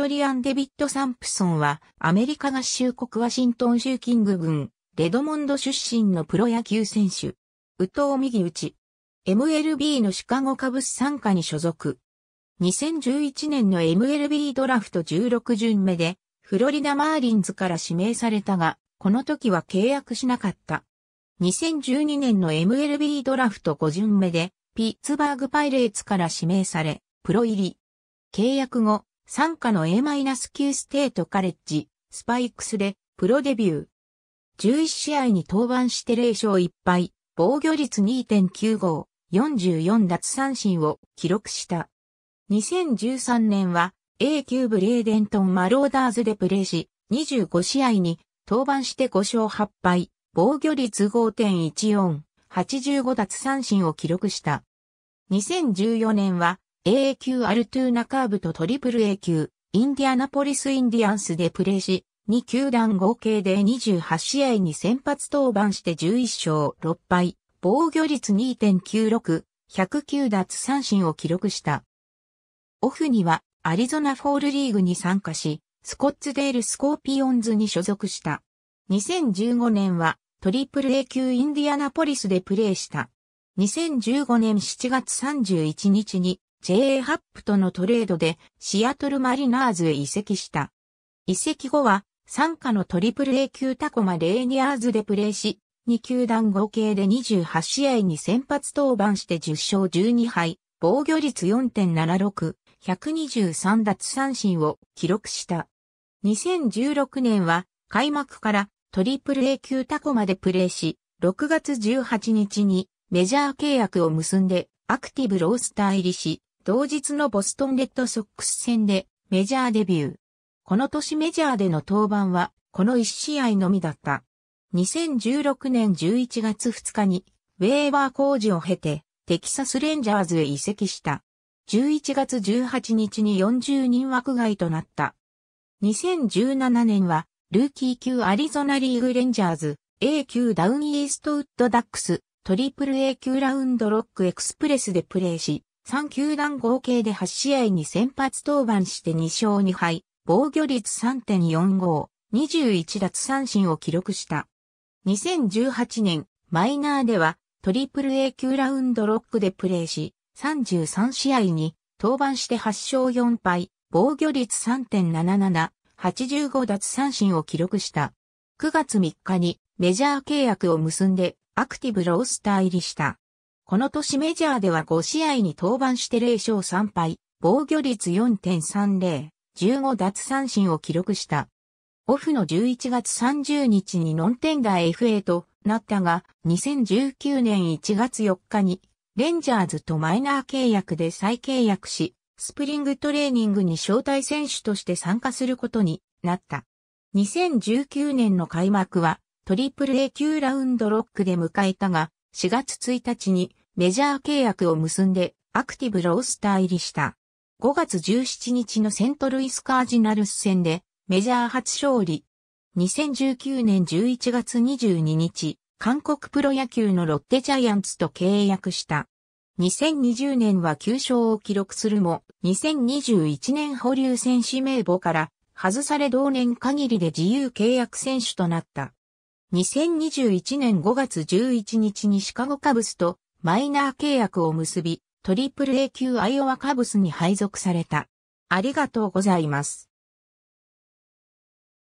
トリアン・デビッド・サンプソンは、アメリカ合衆国ワシントン州キング郡、レドモンド出身のプロ野球選手。宇藤右打ち。MLB のシカゴカブス参加に所属。2011年の MLB ドラフト16巡目で、フロリダ・マーリンズから指名されたが、この時は契約しなかった。2012年の MLB ドラフト5巡目で、ピッツバーグパイレーツから指名され、プロ入り。契約後、参加の A-9 ステートカレッジ、スパイクスでプロデビュー。11試合に登板して0勝1敗、防御率2.95、44奪三振を記録した。2013年は A 級ブレーデントンマローダーズでプレーし、25試合に登板して5勝8敗、防御率5.14、85奪三振を記録した。2014年は AA 級アルトゥーナカーブとトリプル A 級、インディアナポリスインディアンスでプレーし、2球団合計で28試合に先発登板して11勝6敗、防御率2.96、109奪三振を記録した。オフにはアリゾナフォールリーグに参加し、スコッツデールスコーピオンズに所属した。2015年はトリプル A 級インディアナポリスでプレーした。2015年7月31日に J.A. ハップとのトレードでシアトルマリナーズへ移籍した。移籍後は、参加のトリプル A 級タコマレーニアーズでプレーし、2球団合計で28試合に先発登板して10勝12敗、防御率4.76、123奪三振を記録した。2016年は開幕からトリプル A 級タコまでプレーし、6月18日にメジャー契約を結んでアクティブロースター入りし、同日のボストンレッドソックス戦でメジャーデビュー。この年メジャーでの登板はこの1試合のみだった。2016年11月2日にウェーバー工事を経てテキサスレンジャーズへ移籍した。11月18日に40人枠外となった。2017年はルーキー級アリゾナリーグレンジャーズ A 級ダウンイーストウッドダックストリプル A 級ラウンドロックエクスプレスでプレーし、3球団合計で8試合に先発登板して2勝2敗、防御率3.45、21奪三振を記録した。2018年、マイナーでは、トリプル A 級ラウンドロックでプレーし、33試合に登板して8勝4敗、防御率3.77、85奪三振を記録した。9月3日にメジャー契約を結んでアクティブロースター入りした。この年メジャーでは5試合に登板して0勝3敗、防御率4.30、15奪三振を記録した。オフの11月30日にノンテンダー FA となったが、2019年1月4日に、レンジャーズとマイナー契約で再契約し、スプリングトレーニングに招待選手として参加することになった。2019年の開幕は、トリプル A 級ラウンドロックで迎えたが、4月1日にメジャー契約を結んでアクティブロースター入りした。5月17日のセントルイスカージナルス戦でメジャー初勝利。2019年11月22日、韓国プロ野球のロッテジャイアンツと契約した。2020年は9勝を記録するも、2021年保留選手名簿から外され同年限りで自由契約選手となった。2021年5月11日にシカゴカブスとマイナー契約を結び、トリプル A 級アイオワカブスに配属された。ありがとうございます。